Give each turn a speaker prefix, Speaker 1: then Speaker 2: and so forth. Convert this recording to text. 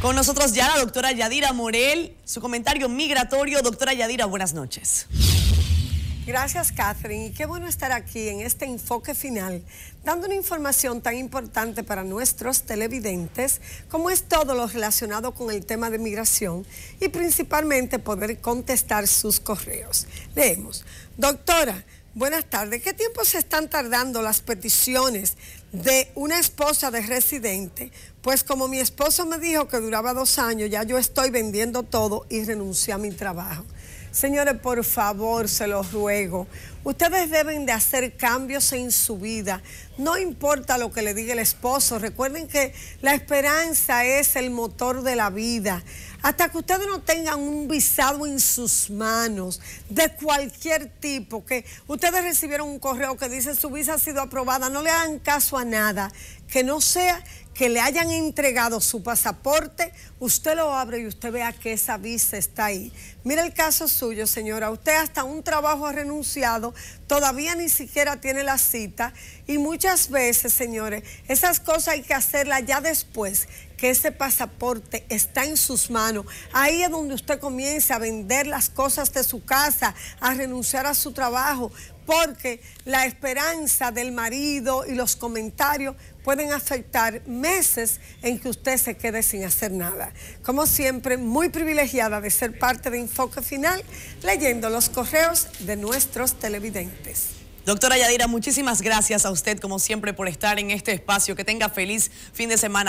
Speaker 1: Con nosotros ya la doctora Yadira Morel, su comentario migratorio. Doctora Yadira, buenas noches.
Speaker 2: Gracias, Catherine. Y qué bueno estar aquí en este enfoque final, dando una información tan importante para nuestros televidentes, como es todo lo relacionado con el tema de migración y principalmente poder contestar sus correos. Leemos. Doctora, Buenas tardes. ¿Qué tiempo se están tardando las peticiones de una esposa de residente? Pues como mi esposo me dijo que duraba dos años, ya yo estoy vendiendo todo y renuncié a mi trabajo. Señores, por favor, se los ruego. Ustedes deben de hacer cambios en su vida. No importa lo que le diga el esposo. Recuerden que la esperanza es el motor de la vida. Hasta que ustedes no tengan un visado en sus manos de cualquier tipo, que ustedes recibieron un correo que dice su visa ha sido aprobada, no le hagan caso a nada. Que no sea que le hayan entregado su pasaporte, usted lo abre y usted vea que esa visa está ahí. Mira el caso suyo, señora. Usted hasta un trabajo ha renunciado, todavía ni siquiera tiene la cita. Y muchas veces, señores, esas cosas hay que hacerlas ya después que ese pasaporte está en sus manos. Ahí es donde usted comienza a vender las cosas de su casa, a renunciar a su trabajo, porque la esperanza del marido y los comentarios pueden afectar meses en que usted se quede sin hacer nada. Como siempre, muy privilegiada de ser parte de Enfoque Final, leyendo los correos de nuestros televidentes.
Speaker 1: Doctora Yadira, muchísimas gracias a usted, como siempre, por estar en este espacio. Que tenga feliz fin de semana.